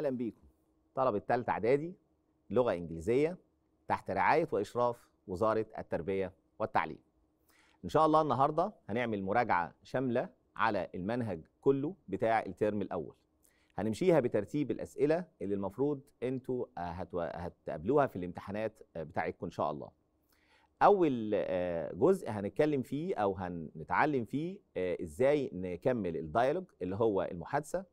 اهلا بيكم طلبه ثالثه اعدادي لغه انجليزيه تحت رعايه واشراف وزاره التربيه والتعليم ان شاء الله النهارده هنعمل مراجعه شامله على المنهج كله بتاع الترم الاول هنمشيها بترتيب الاسئله اللي المفروض انتوا هتقابلوها في الامتحانات بتاعتكم ان شاء الله اول آه، جزء هنتكلم فيه او هنتعلم فيه آه، ازاي نكمل الديالوج اللي هو المحادثه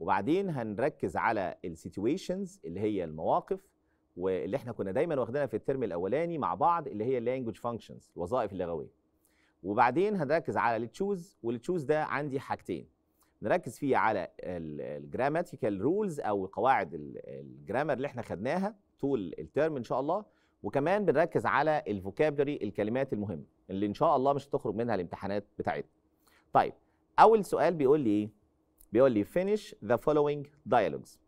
وبعدين هنركز على السيتويشنز اللي هي المواقف واللي احنا كنا دايما واخدينها في الترم الاولاني مع بعض اللي هي اللانجوج فانكشنز الوظائف اللغويه وبعدين هنركز على التشوز والتشوز ده عندي حاجتين نركز فيه على الجراماتيكال رولز او قواعد الجرامر اللي احنا خدناها طول الترم ان شاء الله وكمان بنركز على الفوكابلري الكلمات المهمه اللي ان شاء الله مش هتخرج منها الامتحانات بتاعتنا طيب اول سؤال بيقول لي ايه بيقول لي finish the following dialogues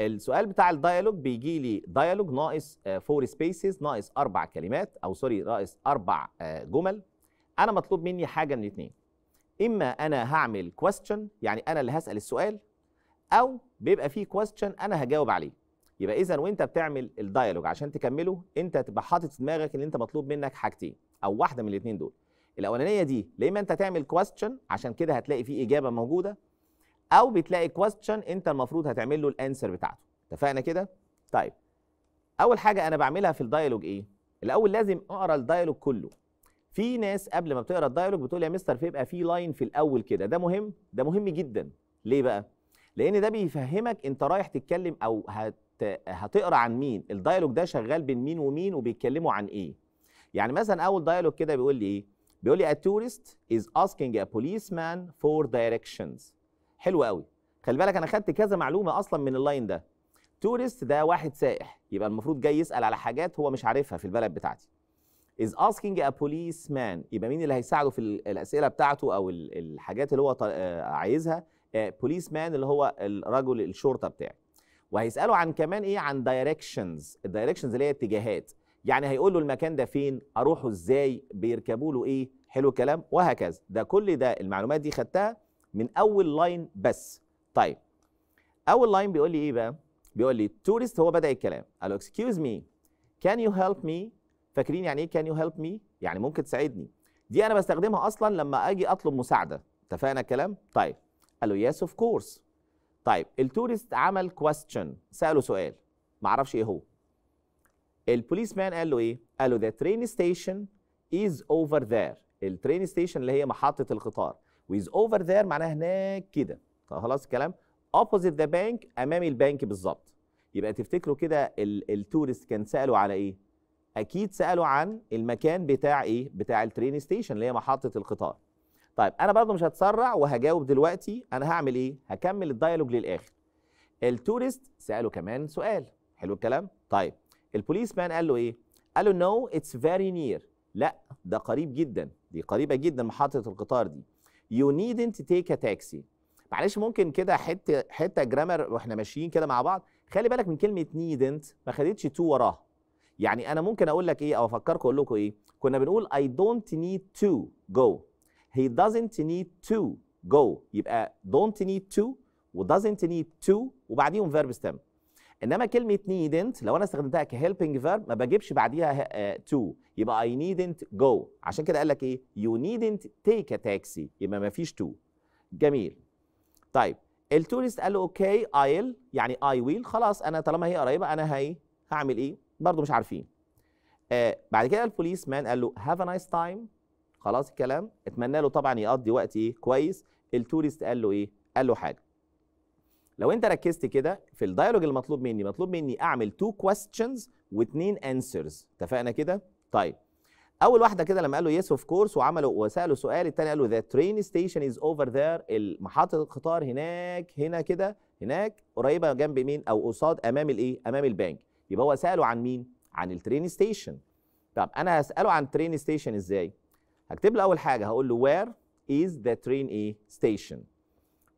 السؤال بتاع الديالوج بيجي لي ديالوج ناقص فور آه، سبيسز ناقص اربع كلمات او سوري ناقص اربع آه، جمل انا مطلوب مني حاجه من اتنين اما انا هعمل كويستشن يعني انا اللي هسال السؤال او بيبقى فيه كويستشن انا هجاوب عليه يبقى اذا وانت بتعمل الديالوج عشان تكمله انت تبقى حاطط في دماغك ان انت مطلوب منك حاجتين او واحده من الاثنين دول الاولانيه دي يا اما انت تعمل كويستشن عشان كده هتلاقي فيه اجابه موجوده او بتلاقي كويستشن انت المفروض هتعمل له الانسر بتاعته اتفقنا كده طيب اول حاجه انا بعملها في الدايلوج ايه الاول لازم اقرا الدايلوج كله في ناس قبل ما بتقرا الدايلوج بتقول يا مستر بيبقى في لاين في الاول كده ده مهم ده مهم جدا ليه بقى لان ده بيفهمك انت رايح تتكلم او هت هتقرا عن مين الدايلوج ده شغال بين مين ومين وبيتكلموا عن ايه يعني مثلا اول دايلوج كده بيقول لي ايه بيقول لي a tourist is asking a policeman for directions حلو قوي خلي بالك انا خدت كذا معلومه اصلا من اللاين ده تورست ده واحد سائح يبقى المفروض جاي يسال على حاجات هو مش عارفها في البلد بتاعتي is asking a policeman يبقى مين اللي هيساعده في الاسئله بتاعته او الحاجات اللي هو آه، عايزها آه، policeman اللي هو الرجل الشرطه بتاعه وهيساله عن كمان ايه عن directions الدايركشنز اللي هي اتجاهات يعني هيقول له المكان ده فين اروحه ازاي بيركبوا له ايه حلو الكلام وهكذا ده كل ده المعلومات دي خدتها من اول لاين بس طيب اول لاين بيقول لي ايه بقى بيقول لي التورست هو بدا الكلام قال له اكسكيوز مي كان يو هيلب مي فاكرين يعني ايه كان يو هيلب مي يعني ممكن تساعدني دي انا بستخدمها اصلا لما اجي اطلب مساعده اتفقنا الكلام طيب قال له يس اوف كورس طيب التورست عمل كويستشن ساله سؤال ما اعرفش ايه هو البوليس مان قال له ايه قال له ذا ترين ستيشن از اوفر ذير الترين ستيشن اللي هي محطه القطار ويز اوفر ذير معناها هناك كده خلاص الكلام اوبوزيت ذا بانك امام البنك بالظبط يبقى تفتكروا كده التورست كان سالوا على ايه اكيد سالوا عن المكان بتاع ايه بتاع الترين ستيشن اللي هي محطه القطار طيب انا برضو مش هتسرع وهجاوب دلوقتي انا هعمل ايه هكمل الديالوج للاخر التورست ساله كمان سؤال حلو الكلام طيب البوليس مان قال له ايه قال له نو اتس فيري نير لا ده قريب جدا دي قريبه جدا محطه القطار دي يو نيدنت تيك ا تاكسي معلش ممكن كده حته حته جرامر واحنا ماشيين كده مع بعض خلي بالك من كلمه نيدنت ما خدتش تو وراها يعني انا ممكن اقول لك ايه او افكركم اقول لكم ايه كنا بنقول اي دونت نيد تو جو هي doesn't نيد تو جو يبقى دونت نيد تو و doesn't تو وبعديهم فيرب ستيم انما كلمه نيدنت لو انا استخدمتها كهيلبنج فيرب ما بجيبش بعديها تو uh, آه، يبقى اي نيدنت جو عشان كده قال لك ايه يو نيدنت تيك ا تاكسي يبقى ما فيش تو جميل طيب التورست قال له اوكي ايل يعني اي ويل خلاص انا طالما هي قريبه انا هي هعمل ايه برضه مش عارفين آه بعد كده البوليس مان قال له هاف ا نايس تايم خلاص الكلام اتمنى له طبعا يقضي وقت ايه كويس التورست قال له ايه قال له حاجه لو انت ركزت كده في الدايلوج المطلوب مني مطلوب مني اعمل تو كويستشنز واثنين انسرز اتفقنا كده طيب اول واحده كده لما قال له يس اوف كورس وعمله وساله سؤال الثاني قال له ذا ترين ستيشن از اوفر ذير محطه القطار هناك هنا كده هناك قريبه جنب مين او قصاد امام الايه امام البنك يبقى هو ساله عن مين عن الترين ستيشن طب انا هساله عن ترين ستيشن ازاي هكتب له اول حاجه هقول له وير از ذا ترين ايه ستيشن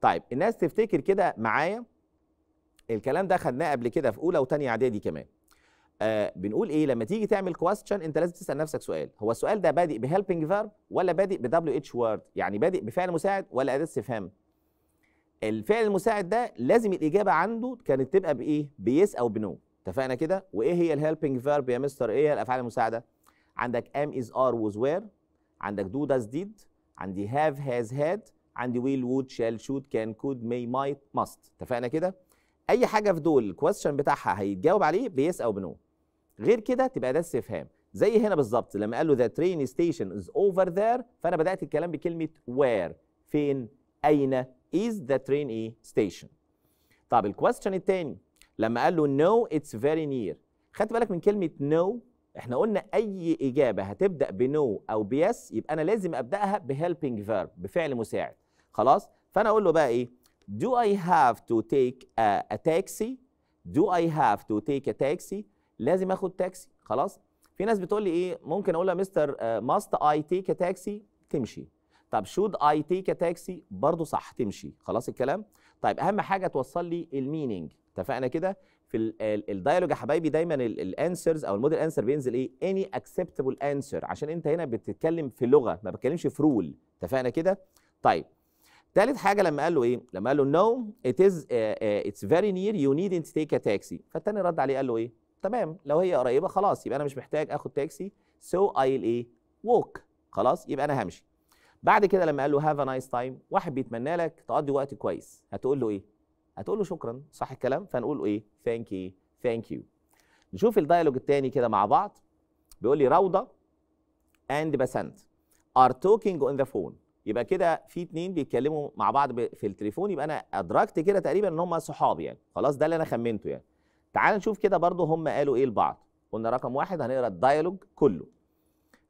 طيب الناس تفتكر كده معايا الكلام ده خدناه قبل كده في اولى وثانيه اعدادي كمان آه بنقول ايه لما تيجي تعمل كويستشن انت لازم تسال نفسك سؤال هو السؤال ده بادئ بهيلبنج فيرب ولا بادئ بدبليو اتش وورد يعني بادئ بفعل مساعد ولا اداه استفهام الفعل المساعد ده لازم الاجابه عنده كانت تبقى بايه بيس او بنو اتفقنا كده وايه هي الهيلبنج فيرب يا مستر ايه هي الافعال المساعده عندك ام از ار وز وير عندك دو داز ديد عندي هاف هاز هاد عندي ويل وود شال شوت كان كود مي مايت ماست اتفقنا كده اي حاجه في دول الكويشن بتاعها هيتجاوب عليه بيس او بنو غير كده تبقى ده استفهام زي هنا بالظبط لما قال له ذا ترين ستيشن از اوفر ذير فانا بدات الكلام بكلمه وير فين اين از ذا ترين اي ستيشن طب الكويشن الثاني لما قال له نو اتس فيري نير خدت بالك من كلمه نو no احنا قلنا اي اجابه هتبدا بنو او بيس يبقى انا لازم ابداها بهيلبنج فيرب بفعل مساعد خلاص فانا اقول له بقى ايه do I have to take a, a taxi do I have to take a taxi لازم اخد تاكسي خلاص في ناس بتقول لي ايه ممكن اقول لها مستر ماست اي تيك تاكسي تمشي طب شود اي تيك تاكسي برضه صح تمشي خلاص الكلام طيب اهم حاجه توصل لي الميننج اتفقنا كده في الدايلوج يا حبايبي دايما الانسرز او الموديل انسر بينزل ايه اني اكسبتبل انسر عشان انت هنا بتتكلم في لغه ما بتكلمش في رول اتفقنا كده طيب تالت حاجه لما قال له ايه لما قال له نو ات از اتس فيري نير يو نيد انت تيك ا تاكسي فالتاني رد عليه قال له ايه تمام لو هي قريبه خلاص يبقى انا مش محتاج اخد تاكسي سو ايل ايه ووك خلاص يبقى انا همشي بعد كده لما قال له هاف ا نايس تايم واحد بيتمنى لك تقضي وقت كويس هتقول له ايه هتقول له شكرا صح الكلام فنقول له ايه ثانك يو ثانك يو نشوف الدايلوج التاني كده مع بعض بيقول لي روضه اند بسنت ار توكينج اون ذا فون يبقى كده في اتنين بيتكلموا مع بعض في التليفون يبقى انا ادركت كده تقريبا ان هم صحاب يعني خلاص ده اللي انا خمنته يعني تعال نشوف كده برضو هم قالوا ايه لبعض قلنا رقم واحد هنقرا الدايلوج كله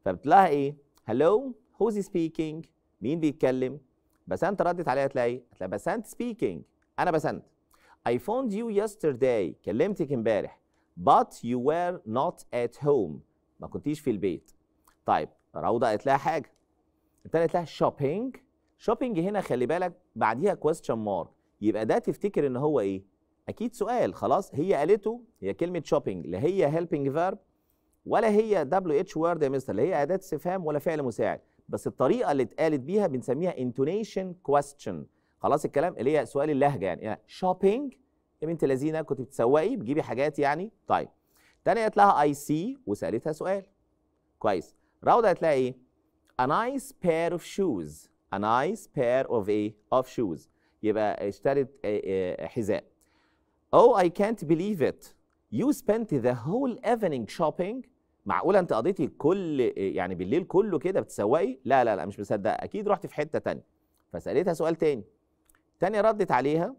فبتلاقي ايه هلو هوز سبيكينج مين بيتكلم بسنت ردت عليها تلاقي هتلاقي بسنت سبيكينج انا بسنت اي فوند يو يسترداي كلمتك امبارح but you were not at home ما كنتيش في البيت طيب روضه قالت لها حاجه اتنقلت لها شوبينج شوبينج هنا خلي بالك بعديها كويستشن مارك يبقى ده تفتكر ان هو ايه اكيد سؤال خلاص هي قالته هي كلمه شوبينج لا هي هيلبنج فيرب ولا هي دبليو اتش وورد يا مستر لا هي اداه استفهام ولا فعل مساعد بس الطريقه اللي اتقالت بيها بنسميها انتونيشن كويستشن خلاص الكلام اللي هي سؤال اللهجه يعني, شوبينج يعني يا بنت لذينه كنت بتسوقي بتجيبي حاجات يعني طيب تاني قالت لها اي سي وسالتها سؤال كويس راودة قالت لها ايه a nice pair of shoes a nice pair of a of shoes يبقى اشترت آه، آه، حذاء oh I can't believe it you spent the whole evening shopping معقوله انت قضيتي كل آه، يعني بالليل كله كده بتسوقي لا لا لا مش مصدقه اكيد رحت في حته تانية فسالتها سؤال تاني تانية ردت عليها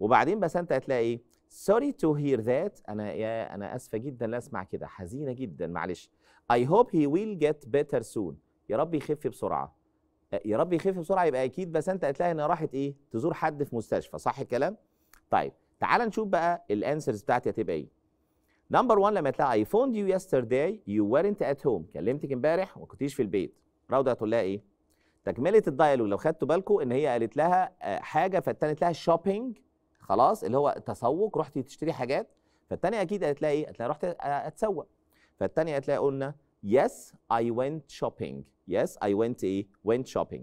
وبعدين بس انت هتلاقي ايه sorry to hear that انا يا انا اسفه جدا لا اسمع كده حزينه جدا معلش I hope he will get better soon يا رب يخف بسرعه يا رب يخف بسرعه يبقى اكيد بس انت هتلاقي انها راحت ايه تزور حد في مستشفى صح الكلام طيب تعال نشوف بقى الانسرز بتاعتي هتبقى ايه نمبر 1 لما تلاقي اي فوند يو يسترداي يو ورنت ات هوم كلمتك امبارح وما كنتيش في البيت روضه هتقول لها ايه تكمله الدايلوج لو خدتوا بالكم ان هي قالت لها حاجه فالتانية لها شوبينج خلاص اللي هو تسوق رحتي تشتري حاجات فالتانية اكيد قالت لها ايه قالت لها رحت اتسوق فالتانية قالت لها قلنا Yes, I went shopping. Yes, I went ايه؟ went shopping.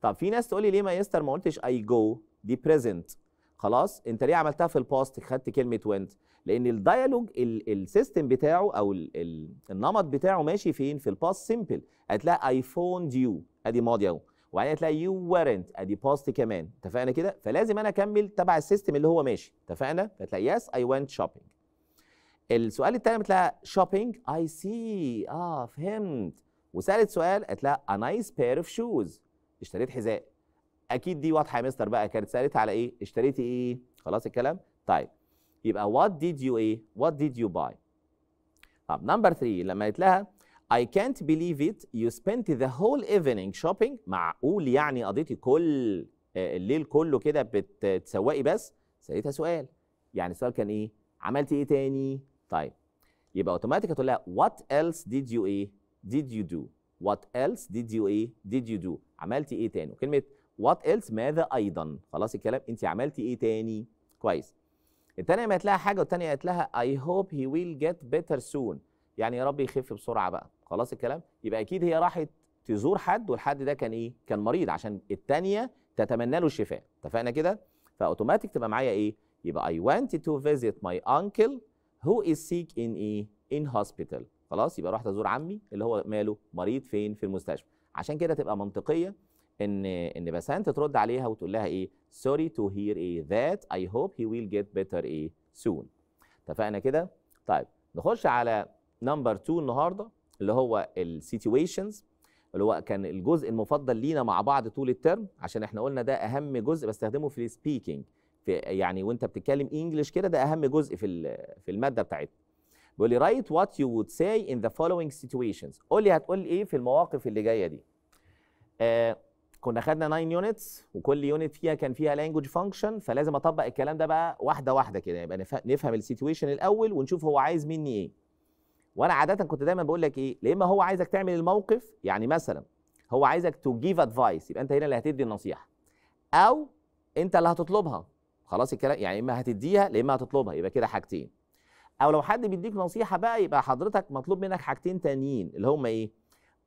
طب في ناس تقول لي ليه ما يستر ما قلتش I go دي present خلاص انت ليه عملتها في الباست خدت كلمه went لان الديالوج السيستم بتاعه او الـ الـ النمط بتاعه ماشي فين في الباست سيمبل هتلاقي اي فوند يو ادي ماضي اهو وبعدين هتلاقي يو ورنت ادي باست كمان اتفقنا كده فلازم انا اكمل تبع السيستم اللي هو ماشي اتفقنا فتلاقي يس اي went شوبينج السؤال الثاني لها شوبينج اي سي اه فهمت وسالت سؤال قالت لها ا نايس بير اوف شوز اشتريت حذاء اكيد دي واضحه يا مستر بقى كانت سالتها على ايه اشتريتي ايه خلاص الكلام طيب يبقى وات ديد يو ايه وات ديد يو باي طب نمبر 3 لما لها I can't believe it you spent the whole evening shopping معقول يعني قضيتي كل آه، الليل كله كده بتسوقي بس سالتها سؤال يعني السؤال كان ايه عملتي ايه تاني طيب يبقى اوتوماتيك هتقول لها وات else did you ايه did you do وات else did you ايه did you do عملتي ايه تاني وكلمه وات else ماذا ايضا خلاص الكلام انت عملتي ايه تاني كويس الثانيه قالت لها حاجة والثانيه قالت لها I hope he will get better soon يعني يا رب يخف بسرعة بقى خلاص الكلام يبقى أكيد هي راحت تزور حد والحد ده كان إيه كان مريض عشان الثانيه تتمنى له الشفاء اتفقنا كده فأوتوماتيك تبقى معايا إيه يبقى I wanted to visit my uncle هو از سيك ان ايه ان هوسبيتال خلاص يبقى رحت ازور عمي اللي هو ماله مريض فين في المستشفى عشان كده تبقى منطقيه ان ان بسنت ترد عليها وتقول لها ايه سوري تو هير ايه ذات اي هوب هي ويل جيت بيتر ايه سون اتفقنا كده طيب نخش على نمبر 2 النهارده اللي هو السيتويشنز اللي هو كان الجزء المفضل لينا مع بعض طول الترم عشان احنا قلنا ده اهم جزء بستخدمه في السبيكينج في يعني وانت بتتكلم انجلش كده ده اهم جزء في في الماده بتاعتنا بيقول لي رايت وات يو وود ساي ان ذا فولوينج سيتويشنز قول لي هتقول ايه في المواقف اللي جايه دي آه كنا خدنا 9 يونتس وكل يونت فيها كان فيها لانجوج فانكشن فلازم اطبق الكلام ده بقى واحده واحده كده يبقى نفهم السيتويشن الاول ونشوف هو عايز مني ايه وانا عاده كنت دايما بقول لك ايه يا اما هو عايزك تعمل الموقف يعني مثلا هو عايزك تو جيف ادفايس يبقى انت هنا اللي هتدي النصيحه او انت اللي هتطلبها خلاص الكلام يعني اما هتديها يا اما هتطلبها يبقى كده حاجتين او لو حد بيديك نصيحه بقى يبقى حضرتك مطلوب منك حاجتين تانيين اللي هم ايه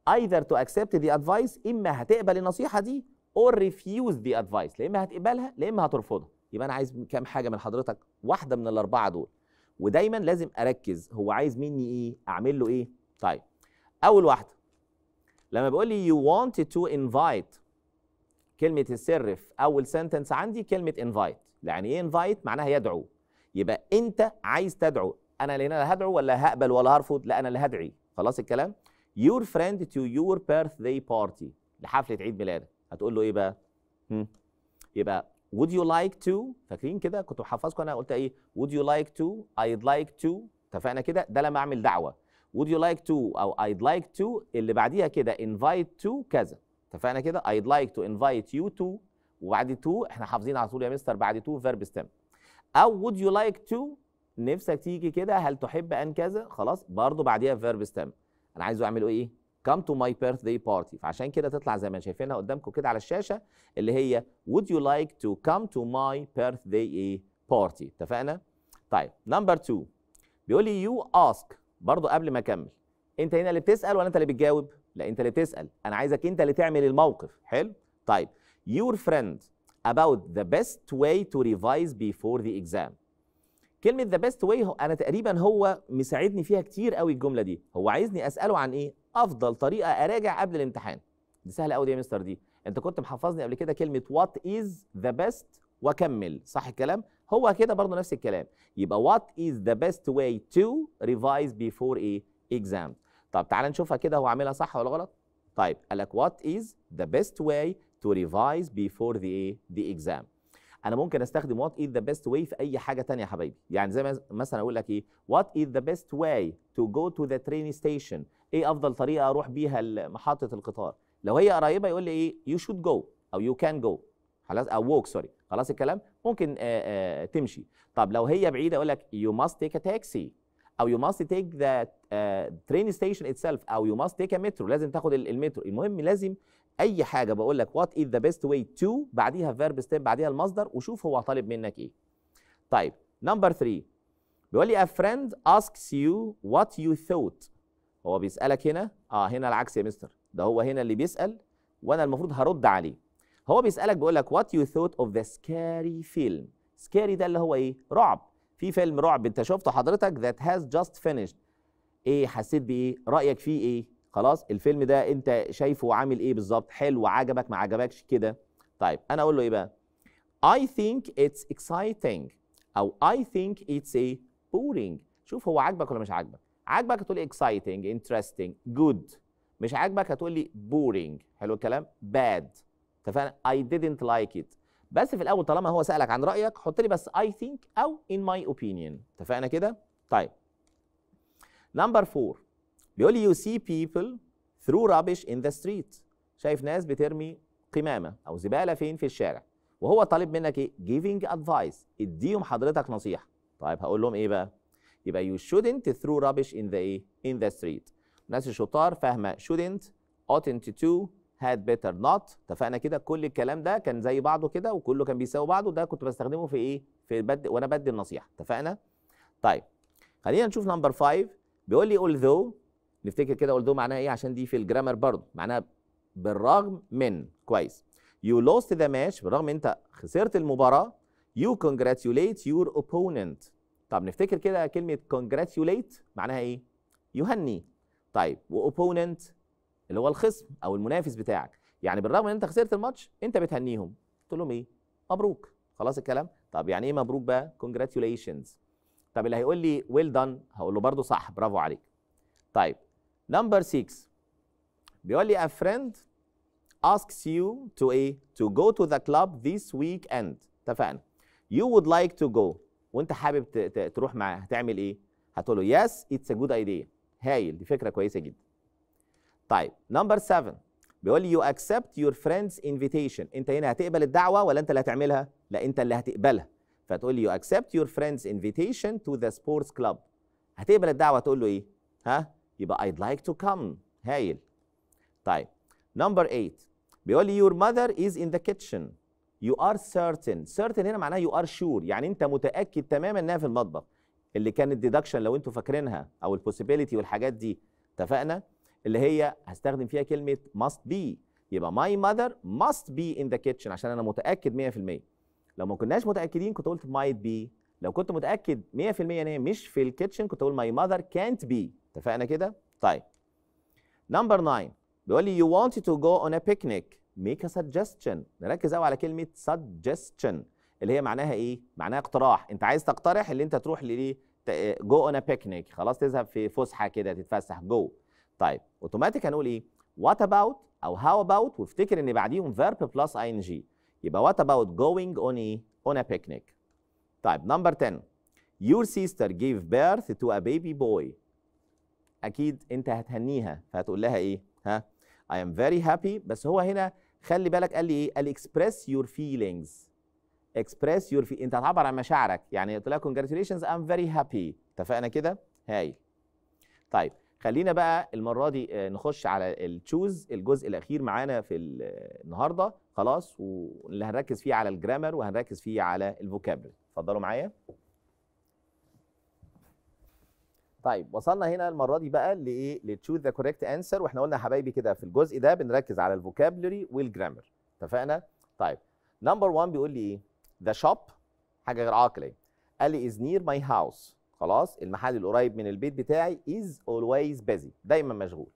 either to accept the advice اما هتقبل النصيحه دي or refuse the advice لا اما هتقبلها لا اما هترفضها يبقى انا عايز كام حاجه من حضرتك واحده من الاربعه دول ودايما لازم اركز هو عايز مني ايه اعمل له ايه طيب اول واحده لما بيقول لي you wanted to invite كلمه السر في اول سنتنس عندي كلمه invite يعني ايه انفايت معناها يدعو يبقى انت عايز تدعو انا اللي هنا هدعو ولا هقبل ولا هرفض لا انا اللي هدعي خلاص الكلام your friend to your birthday party لحفله عيد ميلادك هتقول له ايه بقى هم. يبقى would you like to فاكرين كده كنت محفظكم انا قلت ايه would you like to I'd like to اتفقنا كده ده لما اعمل دعوه would you like to او I'd like to اللي بعديها كده invite to كذا اتفقنا كده I'd like to invite you to وبعد تو احنا حافظين على طول يا مستر بعد تو فيرب ستيم او وود يو لايك تو نفسك تيجي كده هل تحب ان كذا خلاص برضو بعديها فيرب ستيم انا عايزه اعمله ايه come to my birthday party فعشان كده تطلع زي ما شايفينها قدامكم كده على الشاشه اللي هي would you like to come to my birthday ايه party اتفقنا طيب نمبر 2 بيقول لي you ask برضو قبل ما اكمل انت هنا اللي بتسال ولا انت اللي بتجاوب لا انت اللي بتسال انا عايزك انت اللي تعمل الموقف حلو طيب your friend about the best way to revise before the exam كلمة the best way أنا تقريبا هو مساعدني فيها كتير قوي الجملة دي هو عايزني أسأله عن إيه أفضل طريقة أراجع قبل الامتحان دي سهلة قوي دي يا مستر دي أنت كنت محفظني قبل كده كلمة what is the best وأكمل صح الكلام هو كده برضه نفس الكلام يبقى what is the best way to revise before a exam طب تعال نشوفها كده هو عاملها صح ولا غلط طيب قال لك what is the best way to revise before the the exam انا ممكن استخدم what is the best way في اي حاجه تانية يا حبايبي يعني زي مثلا اقول لك ايه what is the best way to go to the train station ايه افضل طريقه اروح بيها محطه القطار لو هي قريبه يقول لي ايه you should go او you can go خلاص او walk سوري خلاص الكلام ممكن آآ آآ تمشي طب لو هي بعيده اقول لك you must take a taxi او you must take the uh, train station itself او you must take a metro لازم تاخد المترو المهم لازم اي حاجه بقول لك وات از ذا بيست واي تو بعديها فيرب ستيب بعديها المصدر وشوف هو طالب منك ايه طيب نمبر 3 بيقول لي ا فريند اسكس يو وات يو ثوت هو بيسالك هنا اه هنا العكس يا مستر ده هو هنا اللي بيسال وانا المفروض هرد عليه هو بيسالك بيقول لك وات يو ثوت اوف ذا سكاري فيلم سكاري ده اللي هو ايه رعب في فيلم رعب انت شفته حضرتك ذات هاز جاست فينيشد ايه حسيت بايه رايك فيه ايه خلاص الفيلم ده انت شايفه عامل ايه بالظبط حلو عجبك ما عجبكش كده طيب انا اقول له ايه بقى I think it's exciting او I think it's a boring شوف هو عاجبك ولا مش عاجبك عاجبك هتقول لي exciting interesting good مش عاجبك هتقول لي boring حلو الكلام bad اتفقنا I didn't like it بس في الاول طالما هو سالك عن رايك حط لي بس I think او in my opinion اتفقنا كده طيب نمبر 4 بيقول لي يو سي people ثرو rubbish ان ذا ستريت شايف ناس بترمي قمامه او زباله فين في الشارع وهو طالب منك ايه جيفينج ادفايس اديهم حضرتك نصيحه طيب هقول لهم ايه بقى يبقى يو شودنت ثرو rubbish ان ذا ايه ان ذا ستريت الناس الشطار فاهمه شودنت اوتنت تو هاد بيتر نوت اتفقنا كده كل الكلام ده كان زي بعضه كده وكله كان بيساوي بعضه ده كنت بستخدمه في ايه في بد وانا بدي النصيحه اتفقنا طيب خلينا نشوف نمبر 5 بيقول لي although نفتكر كده قلت لهم معناها ايه عشان دي في الجرامر برضه معناها بالرغم من كويس يو لوست ذا ماتش بالرغم انت خسرت المباراه يو كونجراتيوليت يور اوبوننت طب نفتكر كده كلمه كونجراتيوليت معناها ايه يهني طيب واوبوننت اللي هو الخصم او المنافس بتاعك يعني بالرغم ان انت خسرت الماتش انت بتهنيهم تقول لهم ايه مبروك خلاص الكلام طب يعني ايه مبروك بقى كونجراتيوليشنز طب اللي هيقول لي ويل well دان هقول له برضه صح برافو عليك طيب نمبر 6 بيقول لي a friend asks you to a to go to the club this weekend اتفقنا you would like to go وانت حابب تروح معاه هتعمل ايه هتقول له yes it's a good idea هايل دي فكره كويسه جدا طيب نمبر 7 بيقول لي you accept your friend's invitation انت هنا هتقبل الدعوه ولا انت اللي هتعملها لا انت اللي هتقبلها فتقول لي you accept your friend's invitation to the sports club هتقبل الدعوه تقول له ايه ها يبقى I'd like to come هايل طيب نمبر 8 بيقول لي your mother is in the kitchen you are certain certain هنا معناها you are sure يعني انت متاكد تماما انها في المطبخ اللي كان deduction لو انتوا فاكرينها او البوسيبيليتي والحاجات دي اتفقنا اللي هي هستخدم فيها كلمه must be يبقى my mother must be in the kitchen عشان انا متاكد 100% لو ما كناش متاكدين كنت قلت might be لو كنت متاكد 100% ان هي مش في الكيتشن كنت اقول my mother can't be اتفقنا كده طيب نمبر 9 بيقول لي يو وانت تو جو اون ا بيكنيك ميك ا سجستشن نركز قوي على كلمه سجستشن اللي هي معناها ايه معناها اقتراح انت عايز تقترح اللي انت تروح ليه جو اون ا بيكنيك خلاص تذهب في فسحه كده تتفسح جو طيب اوتوماتيك هنقول ايه وات اباوت او هاو اباوت وافتكر ان بعديهم فيرب بلس اي ان جي يبقى وات اباوت جوينج اون ايه اون ا بيكنيك طيب نمبر 10 Your sister gave birth to a baby boy اكيد انت هتهنيها فهتقول لها ايه ها I am very happy بس هو هنا خلي بالك قال لي ايه قال express your feelings express your feelings انت هتعبر عن مشاعرك يعني قلت لها congratulations I'm very happy اتفقنا كده هايل طيب خلينا بقى المره دي آه، نخش على التشوز الجزء الاخير معانا في آه، النهارده خلاص واللي هنركز فيه على الجرامر وهنركز فيه على الفوكابل اتفضلوا معايا طيب وصلنا هنا المره دي بقى لايه لتشوز ذا كوريكت انسر واحنا قلنا يا حبايبي كده في الجزء ده بنركز على الفوكابلري والجرامر اتفقنا طيب نمبر 1 بيقول لي ايه ذا شوب حاجه غير عاقله قال لي از نير ماي هاوس خلاص المحل القريب من البيت بتاعي از اولويز بيزي دايما مشغول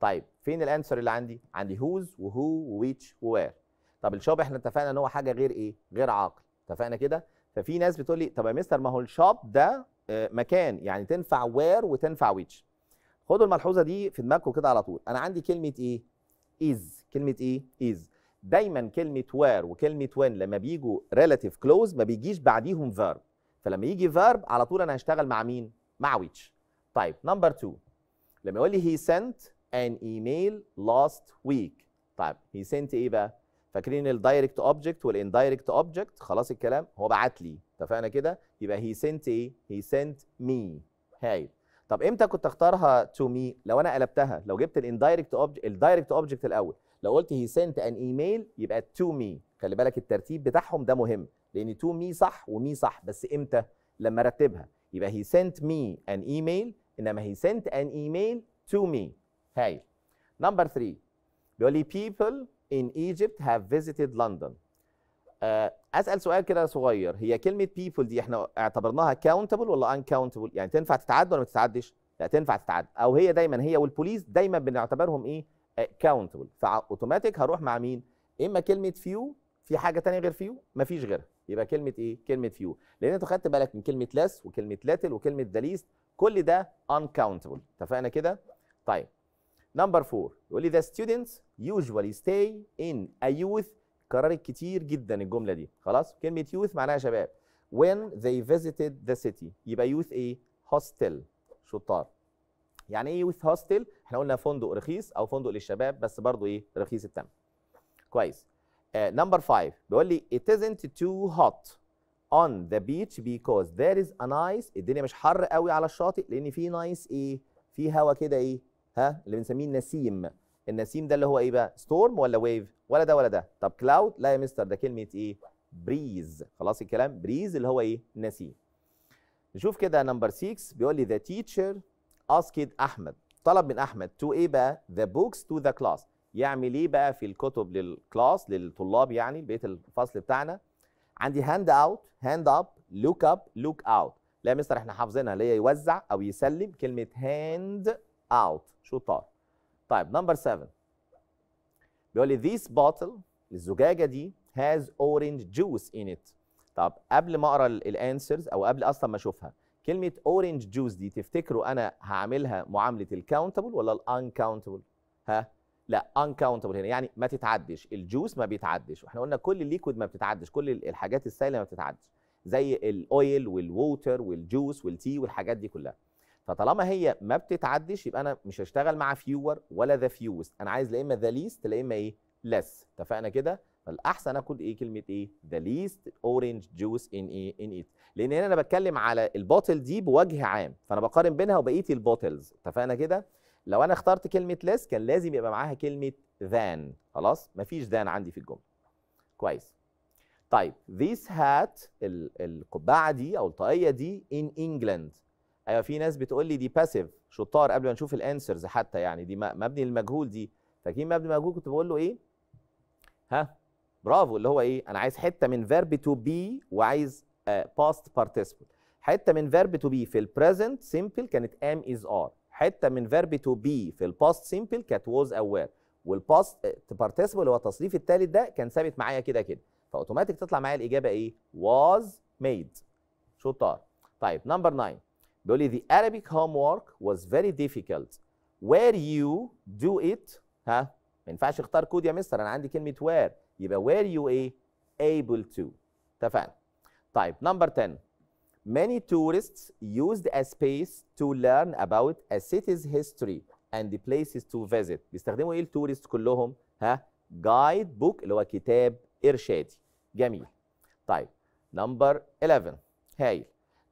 طيب فين الانسر اللي عندي عندي هوز وهو وويتش ووير طب الشوب احنا اتفقنا ان هو حاجه غير ايه غير عاقل اتفقنا كده ففي ناس بتقول لي طب يا مستر ما هو الشوب ده آه، مكان يعني تنفع وير وتنفع ويتش خدوا الملحوظه دي في دماغكم كده على طول انا عندي كلمه ايه از كلمه ايه از دايما كلمه وير وكلمه وين لما بيجوا ريلاتيف كلوز ما بيجيش بعديهم فيرب فلما يجي فيرب على طول انا هشتغل مع مين مع ويتش طيب نمبر 2 لما يقول لي هي سنت ان ايميل لاست ويك طيب هي سنت ايه بقى فاكرين الدايركت اوبجكت والاندايركت اوبجكت خلاص الكلام هو بعت لي اتفقنا كده يبقى هي سنت ايه هي سنت مي هايل طب امتى كنت اختارها تو مي لو انا قلبتها لو جبت الاندايركت اوبجكت الدايركت اوبجكت الاول لو قلت هي سنت ان ايميل يبقى تو مي خلي بالك الترتيب بتاعهم ده مهم لان تو مي صح ومي صح بس امتى لما ارتبها يبقى هي سنت مي ان ايميل انما هي سنت ان ايميل تو مي هايل نمبر 3 بيقول لي people in Egypt have visited London uh, اسال سؤال كده صغير هي كلمه people دي احنا اعتبرناها countable ولا uncountable يعني تنفع تتعد ولا ما تتعدش لا تنفع تتعد او هي دايما هي والبوليس دايما بنعتبرهم ايه آه، countable فاوتوماتيك هروح مع مين اما كلمه few في حاجه تانية غير few مفيش غيرها يبقى كلمه ايه كلمه few لان انت خدت بالك من كلمه less وكلمه little وكلمه the least كل ده uncountable اتفقنا كده طيب نمبر 4 يقول لي the students usually stay in a youth كررت كتير جدا الجمله دي خلاص كلمه يوث معناها شباب when they visited the city يبقى يوث ايه hostel شطار يعني ايه يوث hostel احنا قلنا فندق رخيص او فندق للشباب بس برضو ايه رخيص الثمن كويس نمبر آه، 5 بيقول لي it isn't too hot on the beach because there is a nice الدنيا مش حر قوي على الشاطئ لان في نايس ايه في هوا كده ايه ها اللي بنسميه النسيم النسيم ده اللي هو ايه بقى ستورم ولا ويف ولا ده ولا ده طب كلاود لا يا مستر ده كلمه ايه بريز خلاص الكلام بريز اللي هو ايه نسيم نشوف كده نمبر 6 بيقول لي ذا تيتشر اسكيد احمد طلب من احمد تو ايه بقى ذا بوكس تو ذا كلاس يعمل ايه بقى في الكتب للكلاس للطلاب يعني بيت الفصل بتاعنا عندي هاند اوت هاند اب لوك اب لوك اوت لا يا مستر احنا حافظينها اللي هي يوزع او يسلم كلمه هاند اوت شطار طيب نمبر 7 بيقول لي this bottle الزجاجه دي has orange juice in it طب قبل ما اقرا الانسرز او قبل اصلا ما اشوفها كلمه orange juice دي تفتكروا انا هعملها معامله الكاونتبل ولا الانكاونتبل ها لا انكاونتبل هنا يعني ما تتعدش الجوس ما بيتعدش واحنا قلنا كل الليكويد ما بتتعدش كل الحاجات السائله ما بتتعدش زي الاويل والووتر والجوس والتي والحاجات دي كلها فطالما هي ما بتتعدش يبقى انا مش هشتغل مع فيور ولا ذا فيوست انا عايز لا اما ذا ليست لا اما ايه لس اتفقنا كده فالاحسن اخد ايه كلمه ايه ذا ليست اورنج جوس ان ايه ان ايت لان هنا انا بتكلم على البوتل دي بوجه عام فانا بقارن بينها وبقيه البوتلز اتفقنا كده لو انا اخترت كلمه لس كان لازم يبقى معاها كلمه ذان خلاص مفيش ذان عندي في الجمله كويس طيب this hat القبعه دي او الطاقيه دي in England ايوه في ناس بتقول لي دي باسيف شطار قبل ما نشوف الانسرز حتى يعني دي مبني المجهول دي فاكرين مبني المجهول كنت بقول له ايه ها برافو اللي هو ايه انا عايز حته من فيرب تو بي وعايز باست آه، بارتيسيبل حته من فيرب تو بي في البريزنت سيمبل كانت ام از ار حته من فيرب تو بي في الباست سيمبل كانت ووز اوير والباست بارتيسيبل اللي هو التصريف الثالث ده كان ثابت معايا كده كده فاوتوماتيك تطلع معايا الاجابه ايه واز ميد شطار طيب نمبر 9 بيقول the Arabic homework was very difficult where you do it ها ما ينفعش اختار كود يا مستر انا عندي كلمه where يبقى where you ايه able to اتفقنا طيب number 10 many tourists used a space to learn about a city's history and the places to visit بيستخدموا ايه التورست كلهم ها جايد Guide اللي هو كتاب ارشادي جميل طيب number 11 هايل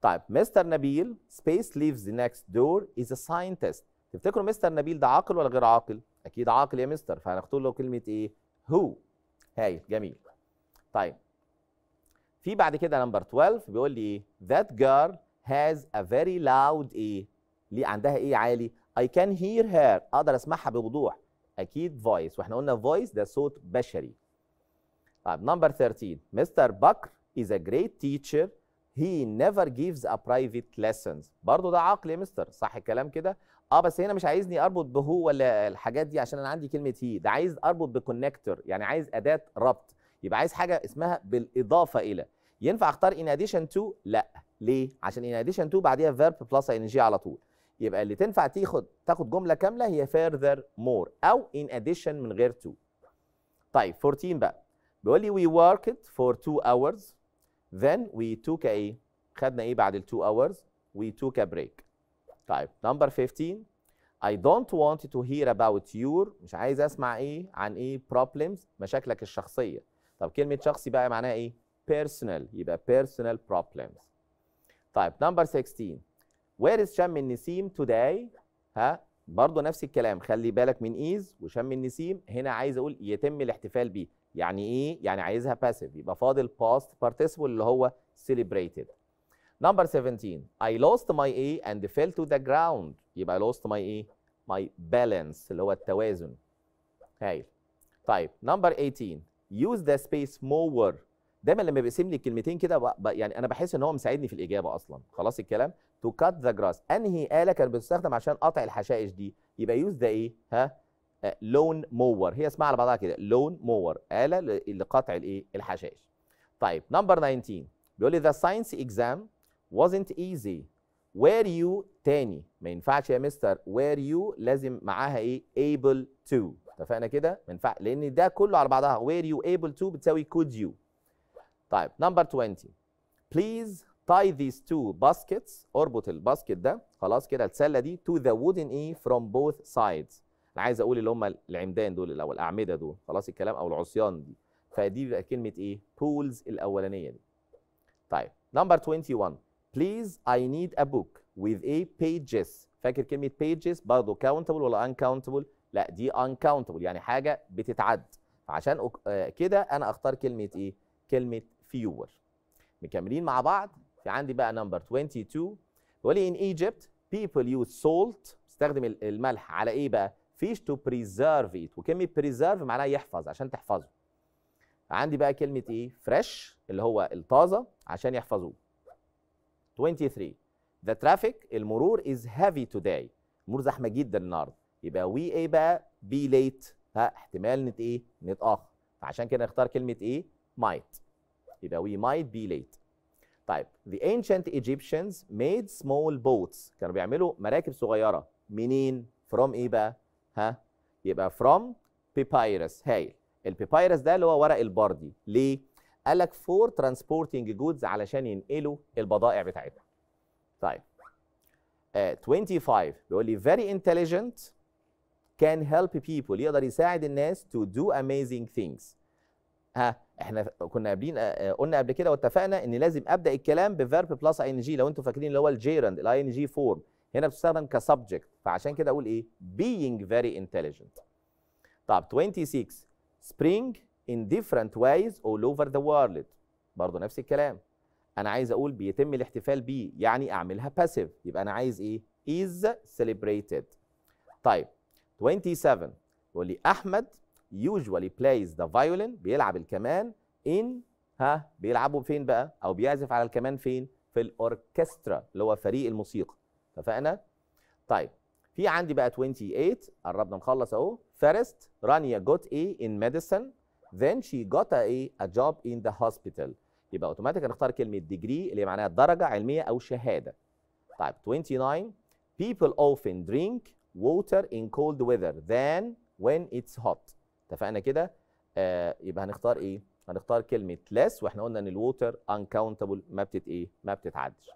طيب مستر نبيل سبيس ليفز نيكست دور از ا ساينتست تفتكروا مستر نبيل ده عاقل ولا غير عاقل؟ اكيد عاقل يا مستر فهنختار له كلمه ايه؟ هو هايل جميل طيب في بعد كده نمبر 12 بيقول لي ايه؟ ذات جيرل هاز ا فيري لاود ايه؟ ليه عندها ايه عالي؟ اي كان هير هير اقدر اسمعها بوضوح اكيد فويس واحنا قلنا فويس ده صوت بشري طيب نمبر 13 مستر بكر از ا جريت تيتشر he never gives a private lessons برضه ده عقل يا مستر صح الكلام كده اه بس هنا مش عايزني اربط بهو ولا الحاجات دي عشان انا عندي كلمه هي ده عايز اربط بكونكتور يعني عايز اداه ربط يبقى عايز حاجه اسمها بالاضافه الى ينفع اختار ان اديشن تو لا ليه عشان ان اديشن تو بعديها فيرب بلس ان جي على طول يبقى اللي تنفع تاخد تاخد جمله كامله هي فيرذر مور او ان اديشن من غير تو طيب 14 بقى بيقول لي وي وركت فور تو اورز then we took a خدنا ايه بعد ال 2 hours we took a break طيب number 15 I don't want to hear about your مش عايز اسمع ايه عن ايه problems مشاكلك الشخصيه طب كلمه شخصي بقى معناها ايه personal يبقى personal problems طيب number 16 where is شم النسيم today ها برضه نفس الكلام خلي بالك من ايز وشم النسيم هنا عايز اقول يتم الاحتفال بيه يعني ايه يعني عايزها باسيف يبقى فاضل باست participle اللي هو celebrated نمبر 17 I lost my A and fell to the ground يبقى I lost my A ماي balance اللي هو التوازن هايل طيب نمبر 18 use the space more دايما لما بيقسم لي الكلمتين كده يعني انا بحس ان هو مساعدني في الاجابه اصلا خلاص الكلام to cut the grass انهي اله كانت بتستخدم عشان قطع الحشائش دي يبقى use the ايه ها آه، لون مور هي اسمها على بعضها كده لون مور آلة لقطع الايه الحشائش طيب نمبر 19 بيقول لي the science exam wasn't easy were you تاني ما ينفعش يا مستر were you لازم معاها ايه able to اتفقنا كده ما ينفع لان ده كله على بعضها were you able to بتساوي could you طيب نمبر 20 please tie these two baskets اربط الباسكت ده خلاص كده السله دي to the wooden ايه from both sides انا عايز اقول اللي هم العمدان دول او الاعمده دول خلاص الكلام او العصيان دي فدي بيبقى كلمه ايه بولز الاولانيه دي طيب نمبر 21 بليز اي نيد ا بوك with a pages فاكر كلمه pages برضه countable ولا uncountable لا دي uncountable يعني حاجه بتتعد فعشان آه، كده انا اختار كلمه ايه كلمه fewer مكملين مع بعض في عندي بقى نمبر 22 بيقول لي in Egypt people use salt استخدم الملح على ايه بقى فيش تو بريزيرف ات وكلمه بريزيرف معناها يحفظ عشان تحفظه عندي بقى كلمه ايه فريش اللي هو الطازه عشان يحفظوه 23 ذا ترافيك المرور از heavy توداي المرور زحمه جدا النهارده يبقى وي ايه بقى بي ليت ها احتمال نت ايه نتاخر فعشان كده نختار كلمه ايه might يبقى وي might be ليت طيب the ancient Egyptians made small boats كانوا بيعملوا مراكب صغيره منين from ايه بقى ها يبقى فروم papyrus هايل البيبايرس ده اللي هو ورق البردي ليه قال لك فور ترانسبورتنج جودز علشان ينقلوا البضائع بتاعتها طيب uh, آه، 25 بيقول لي very intelligent can help people يقدر يساعد الناس to do amazing things ها احنا كنا قابلين آه، آه، قلنا قبل كده واتفقنا ان لازم ابدا الكلام بفيرب بلس اي ان جي لو انتم فاكرين اللي هو الجيرند الاي ان جي فورم هنا بتستخدم كسبجكت فعشان كده اقول ايه being very intelligent طب 26 spring in different ways all over the world برضه نفس الكلام انا عايز اقول بيتم الاحتفال بيه يعني اعملها باسيف يبقى انا عايز ايه is celebrated طيب 27 يقول لي احمد usually plays the violin بيلعب الكمان in ها بيلعبوا فين بقى او بيعزف على الكمان فين في الاوركسترا اللي هو فريق الموسيقى اتفقنا طيب في عندي بقى 28 قربنا نخلص اهو first رانيا got A in medicine then she got a, a job in the hospital يبقى اوتوماتيك هنختار كلمه degree اللي معناها درجه علميه او شهاده طيب 29 people often drink water in cold weather than when it's hot اتفقنا كده آه يبقى هنختار ايه هنختار كلمه less واحنا قلنا ان الووتر uncountable ما بتت ايه ما بتتعدش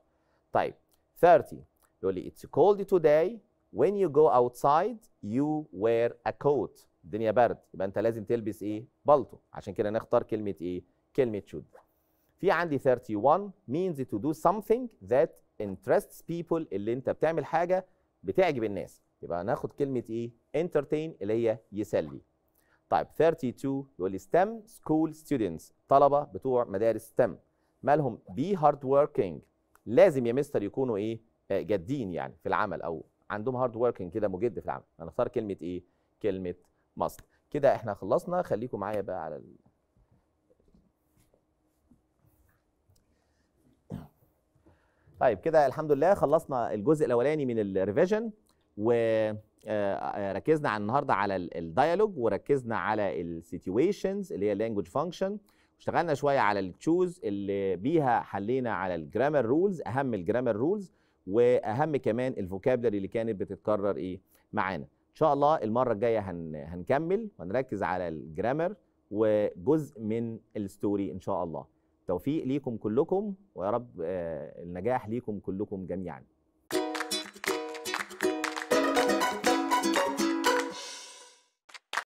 طيب 30 يقول لي it's cold today when you go outside you wear a coat الدنيا برد يبقى انت لازم تلبس ايه بلطو عشان كده نختار كلمه ايه كلمه should في عندي 31 means to do something that interests people اللي انت بتعمل حاجه بتعجب الناس يبقى هناخد كلمه ايه entertain اللي هي يسلي طيب 32 يقول لي STEM school students طلبه بتوع مدارس STEM مالهم be hard working لازم يا مستر يكونوا ايه آه، جادين يعني في العمل او عندهم هارد وركينج كده مجد في العمل هنختار كلمه ايه كلمه ماست كده احنا خلصنا خليكم معايا بقى على ال... طيب كده الحمد لله خلصنا الجزء الاولاني من الريفيجن و آه، آه، ركزنا على النهارده على الديالوج وركزنا على السيتويشنز اللي هي اللانجوج فانكشن اشتغلنا شويه على التشوز اللي بيها حلينا على الجرامر رولز اهم الجرامر رولز واهم كمان الفوكابلري اللي كانت بتتكرر ايه معانا ان شاء الله المره الجايه هن هنكمل ونركز على الجرامر وجزء من الستوري ان شاء الله توفيق ليكم كلكم ويا رب آه، النجاح ليكم كلكم جميعا